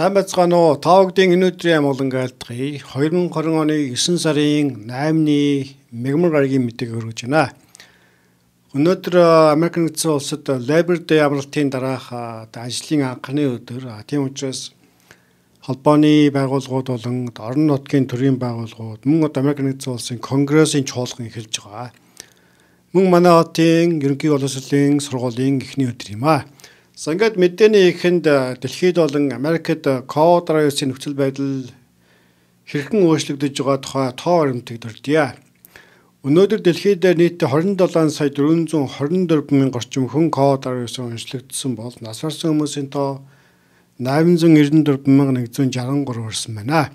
Сайн байцгаана уу? Таогдын өнөөдрийн амгалан айлтгая 2020 оны 9 сарын 8-ны мэгмар гарагийн мэдээг өргөж байна. Өнөөдөр э, Америк нэгдсэн улсад э, Labor Day амралтын дараах э, ажлын анхны өдөр. Тийм учраас холбооны байгууллагууд болон орон нутгийн төрийн байгууллагууд мөн Америк нэгдсэн улсын Конгрессийн чуулган эхэлж байгаа. Мөн манай хотын ерөнхий боловсролын сургуулийн эхний өдөр юм аа. За ингээд мэдээний ихэнд дэлхийд болон Америкт коронавирусын нөхцөл байдал хэрхэн өөрчлөгдөж байгаа тухай тоо баримтыг дурдъя. Өнөөдөр дэлхийд нийт 27 сая 424 мянган орчим хүн коронавирусаар онцлогдсон бол нас барсан хүмүүсийн тоо 894,163 хүрсэн байна.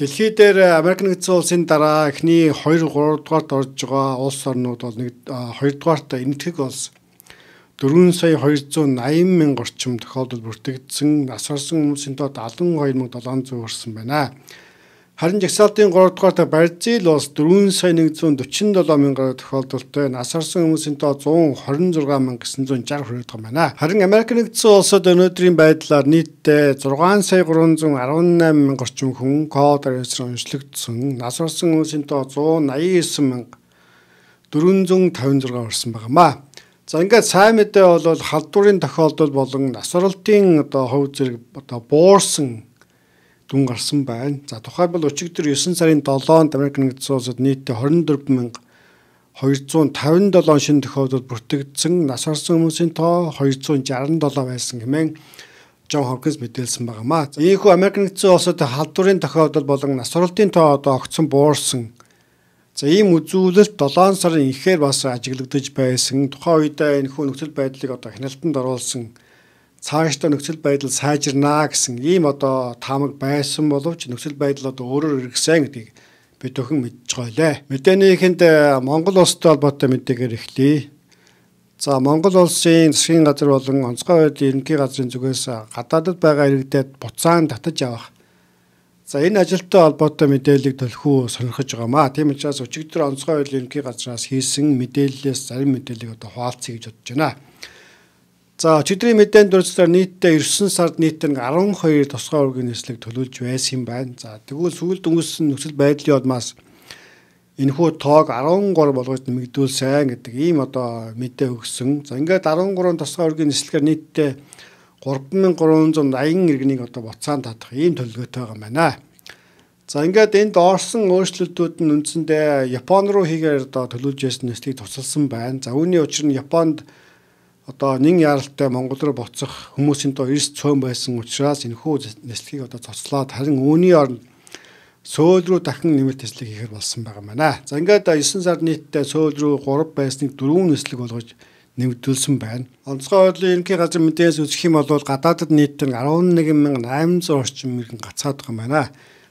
Дэлхийдээр Америк нэгдсэн улсын дараа эхний 2 3 дугаарт орж байгаа улс орнууд бол 2 дугаарт энэтхэг улс 4 сая 280 мянга орчим тохиолдол бүртгэгдсэн, нас орсон хүмүүсийн доод 12700 өрсөн байна. Харин жагсаалтын 3 дугаар та Бразил улс 4 сая 147 мянгаар тохиолдолтой, нас орсон хүмүүсийн доод 126960 хүрээд байгаа байна. Харин Америк нэгдсэн улсад өнөөдрийн байдлаар нийтдээ 6 сая 318 мянга орчим хүн код арьсаар онцлогдсон, нас орсон хүмүүсийн доод 189 мянга 456 орсон байна. За ингээд сайн мэдээ бол халдварын тохиолдол болон нас оролтын одоо хөв зэрэг одоо буурсан дүн гарсан байна. За тухайлбал өчигдөр 9 сарын 7-нд Америк нэгдсэн улсад нийтдээ 24257 шин тохиолдол бүртгэгдсэн. Нас орсон хүмүүсийн тоо 267 байсан хэмээн Джон Хопкинс мэдээлсэн байнамаа. Ийхүү Америк нэгдсэн улсад халдварын тохиолдол болон нас оролтын тоо одоо огцон буурсан За ийм үзүүлэлт 7 сарын ихээр бас ажиглагдж байсан. Тухайн үедээ энэ хүү нөхцөл байдлыг одоо хяналтанд оруулсан цаашдаа нөхцөл байдал сайжирнаа гэсэн ийм одоо таамаг байсан боловч нөхцөл байдал одоо өөрөөр иргэсэн гэдгийг бид өхөн мэдж гойлаа. Мэдээнийхэнд э, Монгол улстай холбоотой мэдээгээр эхлэе. За Монгол улсын засгийн газар болон онцгой байдлын ерөнхий газрын зүгээс гадаадд байгаа иргэдэд буцаан татаж авах За энэ ажилттай холбоотой мэдээллийг төлхөө сонирхож байгаамаа. Тийм учраас өчигдөр онцгой байл ерөнхий газраас хийсэн мэдээллээс зарим мэдээллийг одоо хуваалцъя гэж бодож байна. За өчигдрийн мэдээнд дурслаар нийтдээ 9 сард нийт нэг 12 тусгай үргийн нислэг төлөвлөж байсан юм байна. За тэгвэл сүүлд өнгөрсөн нөхцөл байдлын улмаас энэхүү тоог 13 болгож нэмэгдүүлсэн гэдэг ийм одоо мэдээ өгсөн. За ингээд 13 тусгай үргийн нислэгээр нийтдээ 3380 иргэнийг одоо буцаан татах ийм төлөвлөгөөтэй байгаа юм байна. За ингээд энд орсон өөрчлөлтүүд нь үндсэндээ Япон руу хийгээр одоо төлөвлөж байсан нэслийг тусалсан байна. За үүний учир нь Японд одоо нэн яралтай Монгол руу буцах хүмүүсийн доо эрс цөөн байсан учраас энэхүү нэслийг одоо цоцлоод харин үүний орнд сөөл рүү дахин нэмэлт нэслэг хийхэр болсон байгаа юм байна. За ингээд 9 сар нийтдээ сөөл рүү 3 байсныг 4 нэслэг болгож нэвдүүлсэн байна. Онцгой хуулийн ерөнхий газрын мэдээс үзэх юм бол гадаадд нийт 11800 орчим иргэн гацаад байгаа юм байна.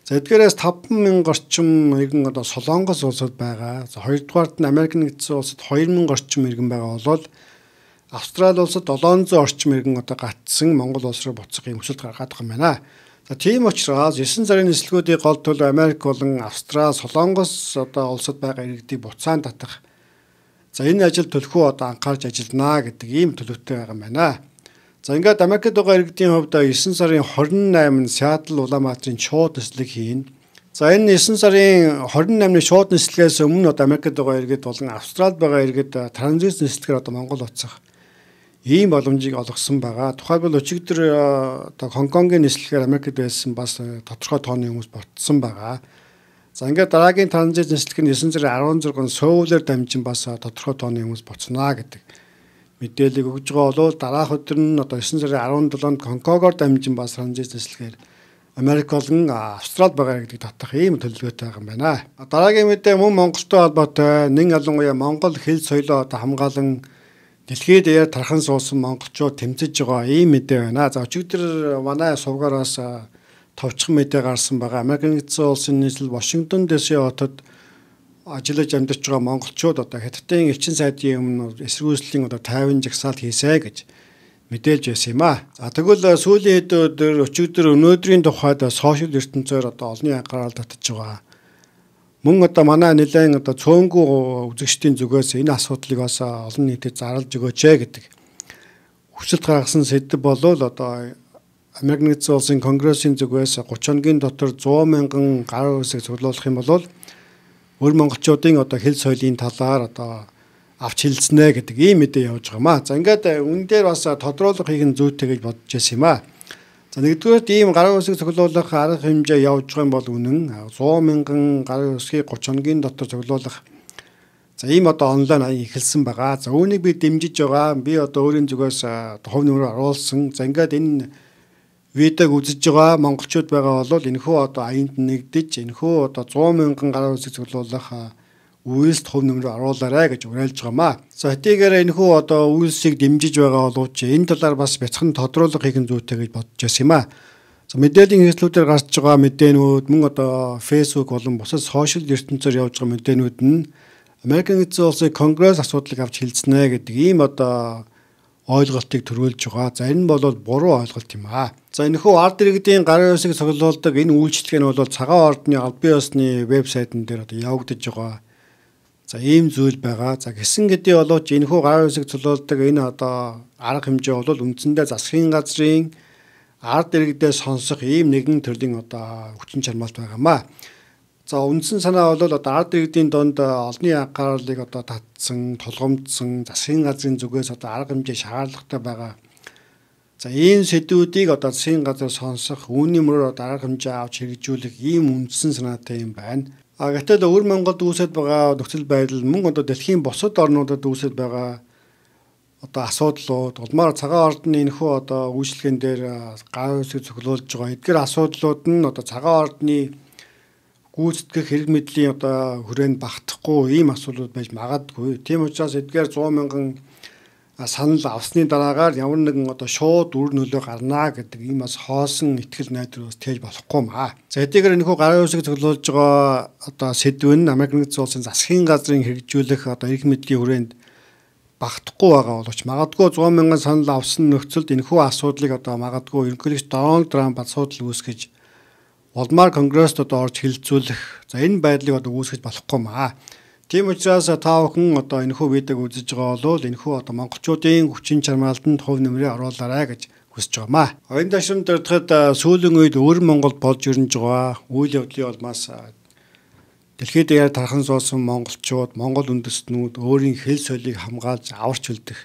За эдгээрээс 5000 орчим иргэн одоо Солонгос улсад байгаа. За хоёрдугаарт нь Америк нэгдсэн улсад 2000 орчим иргэн байгаа болол Австрали улсад 700 орчим иргэн одоо гатсан Монгол улс руу буцах юм өсөлт гаргаад байгаа юм байна. За тийм учраас 9 сарын нислэгүүдийн гол тул Америк болон Австрали, Солонгос одоо улсад байгаа иргэдийг буцаан татах За энэ ажил төлхөө одоо анхаарч ажилланаа гэдэг ийм төлөвтэй байгаа юм байна. За ингээд Америкт байгаа иргэдийн хувьд 9 сарын 28-нд Сиэтл Улаанбаатарын шууд төслөг хийн. За энэ 9 сарын 28-ны шууд нислэгээс өмнө одоо Америкт байгаа иргэд болон Австралид байгаа иргэд транзит нислэгээр одоо Монгол утсах ийм боломжийг олгосон байгаа. Тухайлбал өчигдөр оо Хонконгийн нислэгээр Америкт байсан бас э, тодорхой тооны хүмүүс ботсон байгаа. За ингээд дараагийн 500 зэнслэг нь 916 сөүлээр дамжин бас тодорхой тооны хүмүүс буцнаа гэдэг мэдээлэл өгж байгаа бол дараах өдөр нь одоо 9 сарын 17-нд Конкогоор дамжин бас транзит зэслэгээр Америк болон Австрал байгаа гэдэг татах ийм төлөвлөгөөтэй байгаа юм байна. Дараагийн мэдээ мөн Монголтой холбоотой нэн ялангуяа Монгол хэл соёлоо одоо хамгаалan дэлхийд даяар тархан суусан монголчууд тэмцэж байгаа ийм мэдээ байна. За өчигдөр манай сувгаар бас товчхон мэдээ гарсан байгаа. Америкийн нэгдсэн улсын нийслэл Вашингтон дэси хотод ажиллаж амьдарч байгаа монголчууд одоо хятадын элчин сайдын өмнө эсэргүүцлийн одоо 50 жагсаалт хийсэй гэж мэдээлж байсан юм аа. За тэгвэл э, сүүлийн хэд өдөр өчигдөр өнөөдрийн тухайд э, сошиал ертөнцөөр одоо олонний анхаарал татж байгаа. Мөн одоо манай нэлээн одоо цөөнгүү үзэгчдийн зүгээс энэ асуудлыг бас э, олон нийтэд зарлж өгөөч гэдэг хүсэлт гаргасан сэдв болвол одоо Америкийн нэгдсэн улсын конгрессийн зүгээс 30 хоногийн дотор 100 мянган гар хүсийг цуглуулах юм бол өөр монголчуудын одоо хэл соёлын талаар одоо авч хилцнэ гэдэг ийм мэдээ явж байгаа маа. За ингээд э, үн дээр бас э, тодруулах хийх нь зүйтэй гэж бодож байсан юм аа. За нэгдүгээр ийм гар хүсийг цуглуулах арга хэмжээ явж байгаа юм бол үнэн 100 э, мянган гар хүсгийг 30 хоногийн дотор цуглуулах За ийм одоо онлайн эхэлсэн байгаа. За үүнийг би дэмжиж байгаа. Би одоо өөрийн зүгээс хувь нэмрээр оруулсан. За ингээд энэ видеог үзэж байгаа монголчууд байгаа бол энэхүү одоо аянд нэгдэж энэхүү одоо 100 мянган гаруй үсэг цуглуулах үйлс төв нэмрээ оруулаарэ гэж уриалж байгаамаа. За хэдийгээр энэхүү одоо үйлсийг дэмжиж байгаа боловч энэ талаар бас бяцхан тодруулах хийх нь зүйтэй гэж бодож байсан юм аа. За мэдээллийн хэрэгслүүдээр гарч байгаа мэдээнүүд мөн одоо Facebook болон бусад сошиал ертөнцөөр явж байгаа мэдээнүүд нь American Economic Congress асуудлыг авч хилцнэ гэдэг ийм одоо ойлголтыг төрүүлж байгаа. За энэ нь бол буруу ойлголт юм аа. За энэхүү ард иргэдийн гарын үсэг цуглуулдаг энэ үйлчлэг нь бол цагаан ордны аль бие усны вэбсайтн дээр одоо явагдаж байгаа. За ийм зүйл байгаа. За гисэн гэдэг болооч энэхүү гарын үсэг цуглуулдаг энэ одоо арга хэмжээ бол үндсэндээ засгийн газрын ард иргэдээ сонсох ийм нэгэн төрлийн одоо хүчин чармаалт байгаа юм аа. За үндсэн санаа бол одоо ард иргэдийн донд э, олонний анхаарлыг одоо татсан, тулгамдсан, засгийн газрын зүгээс одоо арга хэмжээ шаардлагатай байгаа. За ийм сэдвүүдийг одоо засгийн газар сонсох, үүний мөрөөр одоо арга хэмжээ авч хэрэгжүүлэх ийм үндсэн санаатай юм байна. А гэтэл өвөр Монголд үүсэж байгаа нөхцөл байдал мөн одоо дэлхийн бусад орнуудад үүсэж байгаа одоо асуудлууд улмаар цагаан ордны энэхүү одоо үйлчлэгэн дээр э, гар үсэг цоглуулж байгаа эдгээр асуудлууд нь одоо цагаан ордны гүйцэтгэх хэрэг мэдлийн одоо хүрээнд багтахгүй ийм асуудлууд байж магадгүй. Тийм учраас эдгээр 100 мянган санал авсны дараагаар ямар нэгэн одоо шууд үр нөлөө гарнаа гэдэг ийм бас хоосон ихтгэл найдвар бас тэгж болохгүй маа. За хэдийгээр энэхүү гарын үсэг зөвлөж байгаа одоо сэдв нь Америкийн нэгдсэн улсын засгийн газрын хэрэгжүүлэх одоо эрх мэдлийн хүрээнд багтахгүй байгаа боловч магадгүй 100 мянган санал авсан нөхцөлд энэхүү асуудлыг одоо магадгүй ерөнхийлөгч Дональд Трамп асуудал үүсгэж улмаар конгресст одоо орж хилцүүлэх за энэ байдлыг одоо үүсгэж болохгүй маа. Тийм учраас та бүхэн одоо энэхүү видеог үзэж байгаа бол энэхүү одоо монголчуудын хүчин чармаалтанд хувь нэмрээ оруулаарай гэж хүсэж байгаамаа. Оюун ташрын дөрөлтөд сүүлийн үед өөр Монгол болж ирж байгаа үйл явдлын улмаас дэлхийд даяар тархан суусан монголчууд, монгол үндэстнүүд өөрийн хэл соёлыг хамгаалж аварч үлдэх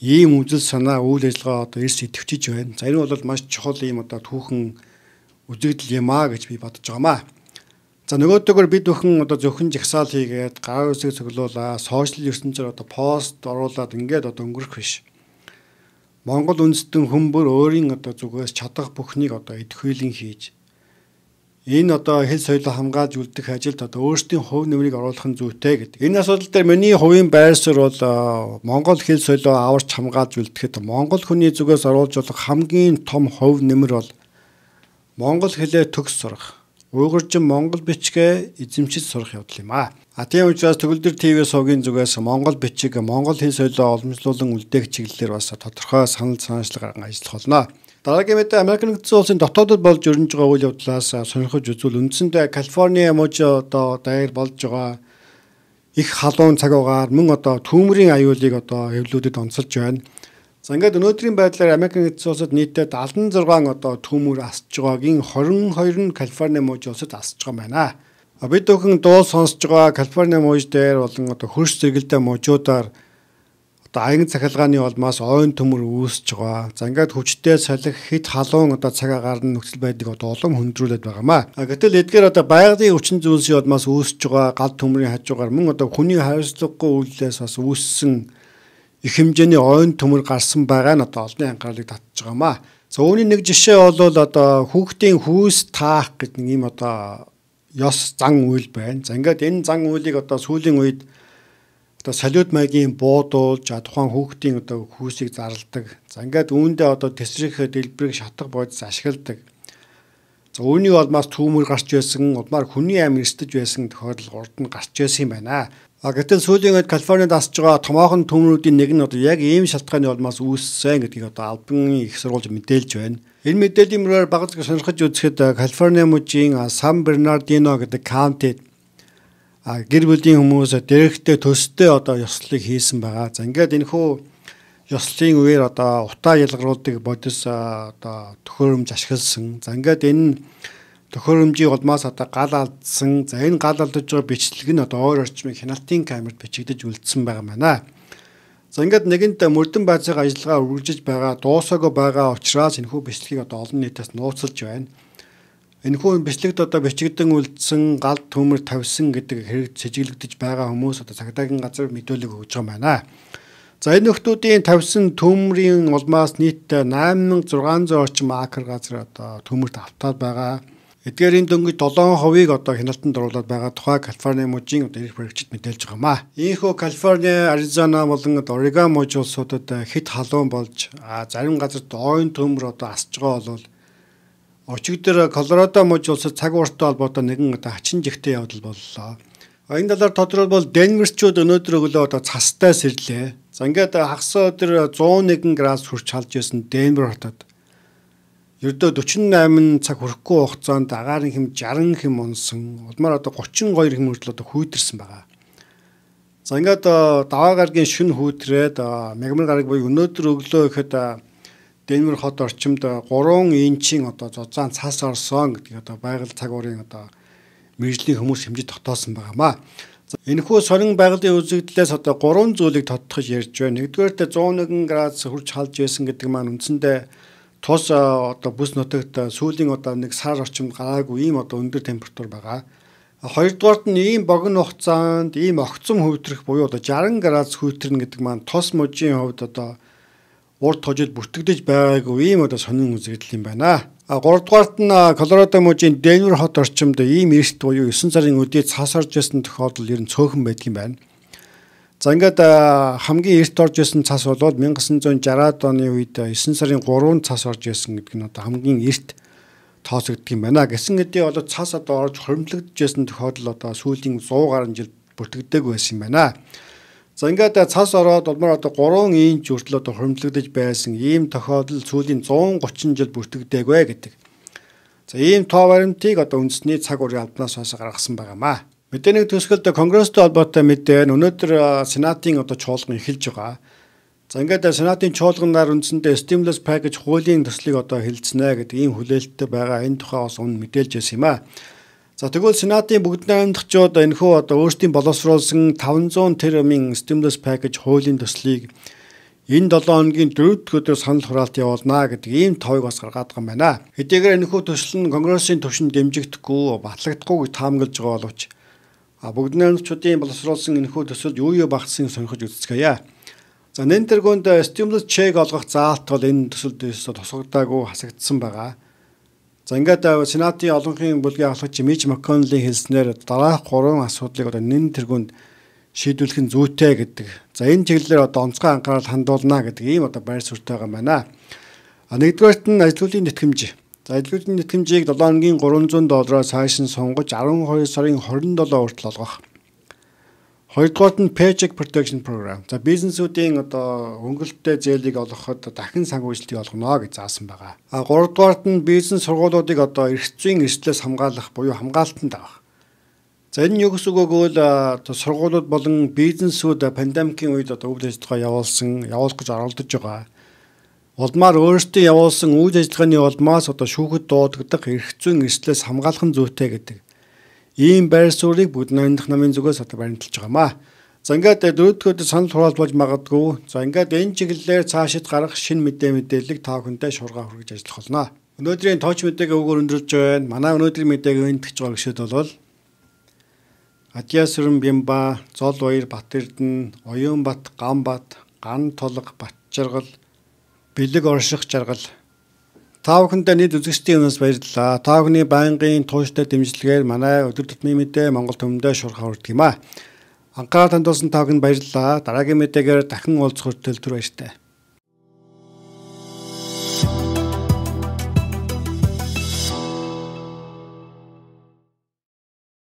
ийм үзэл санаа, үйл ажиллагаа одоо эрс идэвчж байна. За энэ бол маш чухал ийм одоо түүхэн үзэгдэл юм а гэж би бодож байгаамаа. За нөгөөдөөгөр бид бүхэн одоо зөвхөн жагсаал хийгээд гар үсэг цоглуулаа, сошиал ертөнцөөр одоо пост оруулаад ингээд одоо өнгөрөх биш. Монгол үндэстэн хүмүүр өөрийн одоо зүгээс чадах бүхнийг одоо идэвхжүүлэн хийж энэ одоо хэл соёлоо хамгаалж үлдэх ажилд одоо өөрсдийн хувь нэмрийг оруулах нь зүйтэй гэдэг. Энэ асуудал дээр миний хувийн байр суурь бол Монгол хэл соёлоо аварч хамгаалж үлдэхэд Монгол хүний зүгээс оруулж болох хамгийн том хувь нэмэр бол Монгол хэлээ төгс сурах, уйгурчин монгол бичгээ эзэмшиж сурах явдал юм аа. А тийм учраас төгөлдөр ТV сувгийн зүгээс монгол бичиг, монгол хэл соёлоо олонжлуулан үлдээх чиглэлээр бас тодорхой санал санаачлаг гарган ажиллах болно. Дараагийн мэдээ Америкийн нэгдсэн улсын дотоодод болж өрнөж байгаа үйл явдлаас сонирхож үзвэл үндсэндээ Калифорниа мужид одоо даяар болж байгаа их халуун цаг угаар мөн одоо түүмэрийн аюулыг одоо эвлүүдэд онцолж байна. За ингээд өнөөдрийн байдлаар Америкийн эдийн засгад нийтдээ 76 одоо төмөр асж байгаагийн 22 нь Калифорни мужи улсад асж байгаа байна. Бид бүхэн дуу сонсож байгаа Калифорни мужи дээр болон одоо хөрш зэрэгэлдээ мужуудаар одоо аян цахилгааны улмаас ойн төмөр үүсэж байгаа. За ингээд хүчтэй солих хэд халуун одоо цаг агаар нь нөхцөл байдлыг одоо улам хөндрүүлээд байгаамаа. Гэтэл эдгээр одоо байгалийн өвчин зүйлсийн улмаас үүсэж байгаа гал төмрийн хажуугаар мөн одоо хүний хариуцлагагүй үйлдэлээс бас үүссэн их хэмжээний ойн төмөр гарсан байгаа нь одоо олонний анхаарлыг татж байгаа юм аа. За үүний нэг жишээ бол одоо хүүхдийн хүүс таах гэдэг нэг юм одоо ёс зан үйл байна. За ингээд энэ зан үйлийг одоо сүүлийн үед одоо солиод маягийн буудуулж тухайн хүүхдийн одоо хүүсийг зарладаг. За ингээд үүндээ одоо тесрэх дэлбэрийг шатах бодис ашигладаг. За үүнийг олмаас түүмэр гарч байсан, улмаар хүний амь эрсдэж байсан тохиолдол урд нь гарч байсан юм байна. А гэтэл сүүлийн үед Калифорнид асж байгаа томоохон төмрүүдийн нэг нь одоо яг ийм шалтгааны улмаас үүссэн гэдгийг одоо албан их сургууль мэдээлж байна. Энэ мэдээллийн мөрөөр багцыг сонирхож үзэхэд Калифорниа мужийн Сан Бернардино гэдэг каунтид гэр бүлийн хүмүүс дээрхтээ төстэй одоо ёслолыг хийсэн байгаа. За ингээд энэхүү ёслолын үеэр одоо утаа ялгаруулдаг бодис одоо төхөөрөмж ашигласан. За ингээд энэ төхөөрөмжийн улмаас одоо гал алдсан. За энэ гал алдаж байгаа бичлэг нь одоо өөр орчмын хяналтын камерт бичигдэж үлдсэн байгаа байна. За ингээд нэгэнт мөрдөн баазыг ажиллагаа үргэлжлэж байгаа дуусаагүй байгаа учраас энэхүү бичлэгийг одоо олон нийтэд нууцлж байна. Энэхүү бичлэгт одоо бичигдэн үлдсэн гал төмөр тавьсан гэдэг хэрэг сэжиглэгдэж байгаа хүмүүс одоо цагдаагийн газар мэдээлэл өгж байгаа байна. За энэ нөхдүүдийн тавьсан төмрийн улмаас нийт 8600 орчим акр газар одоо төмөрт автаад байгаа. Эдгээрийн дөнгөж 7%-ийг одоо хяналтанд оруулаад байгаа тухай Калифорни мужийн одоо ирэх баригчид мэдээлж байгаа юм аа. Ийхүү Калифорни, Аризона болон Орегон муж улсуудад хит халуун болж зарим газарт ойн төмөр одоо асж байгаа бол очиг дээр Колорадо муж улсад цаг ууртай холбоотой нэгэн одоо хачин жигтэй явдал боллоо. Энэ талаар тодорхойлбол Денверчүүд өнөөдөр өглөө одоо цастай сэрлээ. За ингээд хагас өдөр 101 градус хүрч халж байсан Денвер хотод Ердөө 48 цаг хүрэхгүй хугацаанд агаарын хэм 60 хэм унсан. Улмаар одоо 32 хэм хүртэл одоо хүйдэрсэн байгаа. За ингээд даваа гаргийн шин хүйдрээд мягмар гараг буюу өнөөдөр өглөө ихэд Денвер хот орчимд 3 инчийн одоо зузаан цаас орсон гэдэг одоо байгаль цагуурын одоо мэрэгжлийн хүмүүс хэмжиж тогтоосон байгаамаа. Энэхүү сорин байгалийн үзэгдлээс одоо гурван зүйлийг тодтогч ярьж байна. Нэгдүгээр нь 101 градус хүрч халж байсан гэдэг маань үндсэндээ тус одоо бүс нутагт сүүлийн одоо нэг сар орчим гараагүй ийм одоо өндөр температур байгаа. Хоёрдугаарт нь ийм богино хугацаанд ийм огцом хөвдрөх буюу одоо 60 градус хөвтөрнө гэдэг маань тос можийн хувьд одоо урд хожид бүртгэдэж байгаагүй ийм одоо сонин үзэгдэл юм байна. А гуравдугаарт нь Колорадо мужийн Денвер хот орчимд ийм эрт буюу 9 сарын үдээ цас орж ирсэн тохиолдол ер нь цөөхөн байдаг юм байна. За ингээд хамгийн эрт орж исэн цас бол 1960-аад оны үед 9 сарын 3-нд цас орж исэн гэдэг нь одоо хамгийн эрт тооцогддог юм байна. Гэсэн хэдий бол цас одоо орж хомлогдож исэн тохиолдол одоо сүүлийн 100 гаруй жил бүртгэдэг байсан юм байна. За ингээд цас ороод улмаар одоо 3 инч хүртэл одоо хомлогдож байсан ийм тохиолдол сүүлийн 130 жил бүртгэдэг вэ гэдэг. За ийм тоо баримтыг одоо үндэсний цаг уурын албанаас хойш гаргасан байнамаа. Мэдээний төсгөлд Конгресстэй холбоотой мэдээ нь өнөөдөр Сенатын одоо чуулган эхэлж байгаа. За ингээд Сенатын чуулганаар үндсэндээ stimulus package хуулийн төслийг одоо хэлцэнэ гэдэг ийм хүлээлттэй байгаа. Энэ тухай бас өмнө мэдээлж байсан юм аа. За тэгвэл Сенатын бүгд найрамдагчид энэхүү одоо өөрсдийн боловсруулсан 500 тэрбумын stimulus package хуулийн төслийг энэ 7 хоногийн 4 дэх өдөр санал хураалт явуулна гэдэг ийм тойг бас гаргаад байгаа юм байна. Хэдийгээр энэхүү төсөл нь Конгрессийн төвшөнд дэмжигдэхгүй батлагдахгүй гэж таамаглаж байгаа боловч бүгд найрамдчдын боловсруулсан энэхүү төсөлд юу юу багтсныг сонирхож үздэгэе. За нэн тэргуунд stimulus check олгох заалт бол энэ төсөлд өсө тусгагдаагүй хасагдсан байгаа. За ингээд э, Сенатын олонхын бүлгийн ахлагч Миж Макконли хэлснээр дараах гурван асуудлыг одоо нэн тэргуунд шийдвэрлэх нь зүйтэй гэдэг. За энэ чиглэлээр одоо онцгой анхаарал хандуулна гэдэг ийм одоо байр суурьтай байгаа юм байна. А нэгдүгээрт нь ажилгүйн тэтгэмж За эдлүүдийн нэтгэмжийг 7 өдрийн 300 доллараас цааш нь сонгож 12 сарын 27 хүртэл олгох. Хоёрдугаар нь Paycheck Protection Program. За бизнесүүдийн одоо өнгөлттэй зээлийг олгоход дахин санхүүжилтийг олгоно гэж заасан байгаа. А гуравдугаар нь бизнес сургуулиудыг одоо эрхцээний эрслээс хамгаалах буюу хамгаалтанд авах. За энэ нь юу гэсэн үг өгөөл сургуулиуд болон бизнесүүд пандемикийн үед одоо үйл ажиллагаа явуулсан, явуулах гэж оролдож байгаа улмаар өөртөө явуулсан үйл ажиллагааны улмаас одоо шүүхэд дуудагдах эрх зүйн эрслээс хамгаалах нь зүйтэй гэдэг. Ийм байр суурийг бүгд найдах намын зүгээс одоо баримталж байгаамаа. За ингээд дөрөвдөд санал хураал болж магадгүй. За ингээд энэ чиглэлээр цаашид гарах шин мэдээ мэдээлэл та бүхэндээ шуурга хүргэж ажиллах болно. Өнөөдрийн тооч мэдээг өгөр өндөрлж байна. Манай өнөөдрийн мэдээг өнтгч байгаа гişэд бол Атиасүрэн Бямба, Зол Баяр, Бат Эрдэнэ, Оюун Бат, Гам Бат, Ган Толго, Батчаргал бэлэг орших жаргал та бүхэндээ нийт үзэгчдийн өмнөөс баярлалаа. Та бүхний байнгын тууштай дэмжлэгээр манай өдөр тутмын мэдээ Монгол төмөндөө шуурхаа хүрдэг юм аа. Анхаарал хандуулсан та бүхэнд баярлалаа. Дараагийн мэдээгээр дахин уулзах хүртэл түр баяртай.